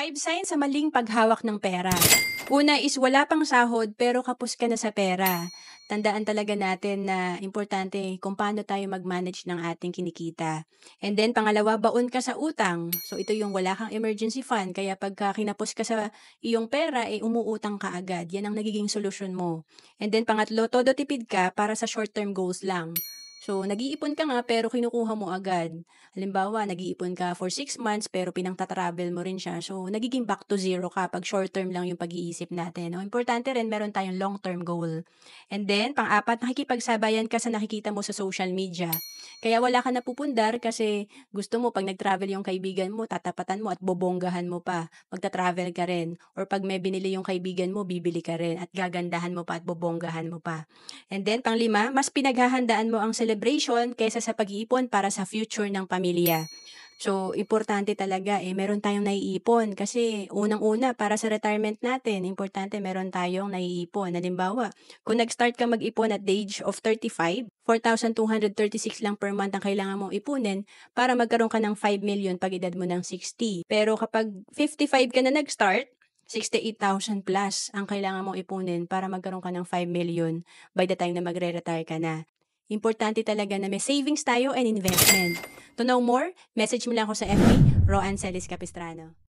5 signs sa maling paghawak ng pera. Una is wala pang sahod pero kapos ka na sa pera. Tandaan talaga natin na importante kung paano tayo mag-manage ng ating kinikita. And then pangalawa, baon ka sa utang. So ito yung wala kang emergency fund kaya pagka kinapos ka sa iyong pera, eh umuutang ka agad. Yan ang nagiging solusyon mo. And then pangatlo, todo tipid ka para sa short-term goals lang. So, nag-iipon ka nga pero kinukuha mo agad. Halimbawa, nag-iipon ka for 6 months pero pinang-travel mo rin siya. So, nagiging back to zero ka pag short term lang yung pag-iisip natin. No? Importante rin, meron tayong long-term goal. And then, pang-apat, nakikipagsabayan ka sa nakikita mo sa social media. Kaya wala ka napupundar kasi gusto mo pag nag-travel yung kaibigan mo, tatapatan mo at bobonggahan mo pa. Magta-travel ka rin. Or pag may binili yung kaibigan mo, bibili ka rin at gagandahan mo pa at bobonggahan mo pa. And then, panglima, mas pinaghahandaan mo ang celebration kaysa sa pag-iipon para sa future ng pamilya. So, importante talaga eh, meron tayong naiipon kasi unang-una para sa retirement natin, importante meron tayong naiipon. Halimbawa, kung nag-start ka mag-ipon at the age of 35, 4,236 lang per month ang kailangan mong ipunin para magkaroon ka ng 5 million pag edad mo ng 60. Pero kapag 55 ka na nag-start, 68,000 plus ang kailangan mong ipunin para magkaroon ka ng 5 million by the time na magre-retire ka na. Importante talaga na may savings tayo and investment. To know more, message mo lang ako sa FB, Roan Celis Capistrano.